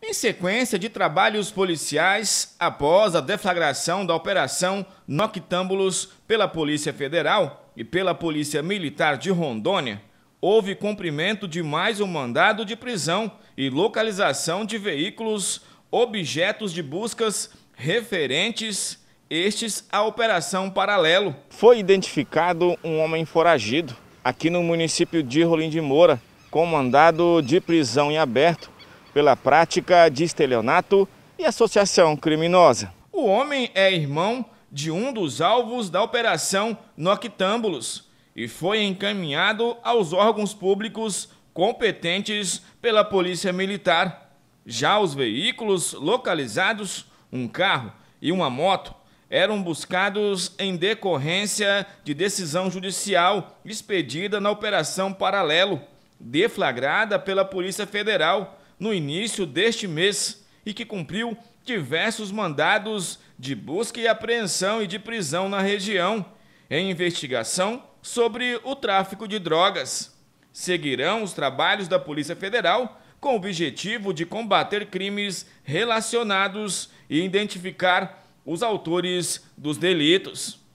Em sequência de trabalhos policiais, após a deflagração da Operação Noctâmbulos pela Polícia Federal e pela Polícia Militar de Rondônia, houve cumprimento de mais um mandado de prisão e localização de veículos objetos de buscas referentes estes à operação paralelo. Foi identificado um homem foragido aqui no município de Rolim de Moura com mandado de prisão em aberto pela prática de estelionato e associação criminosa. O homem é irmão de um dos alvos da Operação Noctâmbulos e foi encaminhado aos órgãos públicos competentes pela Polícia Militar. Já os veículos localizados, um carro e uma moto, eram buscados em decorrência de decisão judicial expedida na Operação Paralelo, deflagrada pela Polícia Federal no início deste mês e que cumpriu diversos mandados de busca e apreensão e de prisão na região, em investigação sobre o tráfico de drogas. Seguirão os trabalhos da Polícia Federal com o objetivo de combater crimes relacionados e identificar os autores dos delitos.